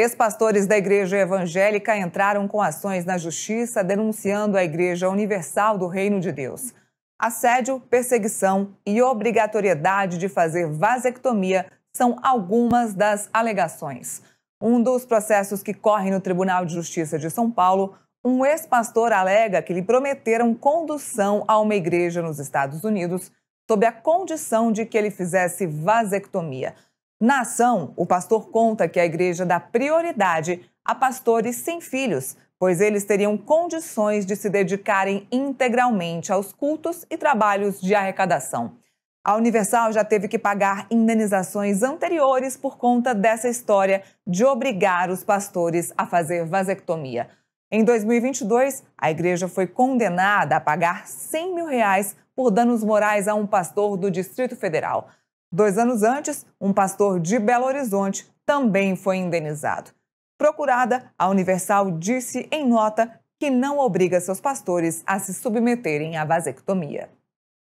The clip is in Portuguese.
Ex-pastores da Igreja Evangélica entraram com ações na justiça denunciando a Igreja Universal do Reino de Deus. Assédio, perseguição e obrigatoriedade de fazer vasectomia são algumas das alegações. Um dos processos que corre no Tribunal de Justiça de São Paulo, um ex-pastor alega que lhe prometeram condução a uma igreja nos Estados Unidos sob a condição de que ele fizesse vasectomia. Na ação, o pastor conta que a igreja dá prioridade a pastores sem filhos, pois eles teriam condições de se dedicarem integralmente aos cultos e trabalhos de arrecadação. A Universal já teve que pagar indenizações anteriores por conta dessa história de obrigar os pastores a fazer vasectomia. Em 2022, a igreja foi condenada a pagar 100 mil reais por danos morais a um pastor do Distrito Federal. Dois anos antes, um pastor de Belo Horizonte também foi indenizado. Procurada, a Universal disse em nota que não obriga seus pastores a se submeterem à vasectomia.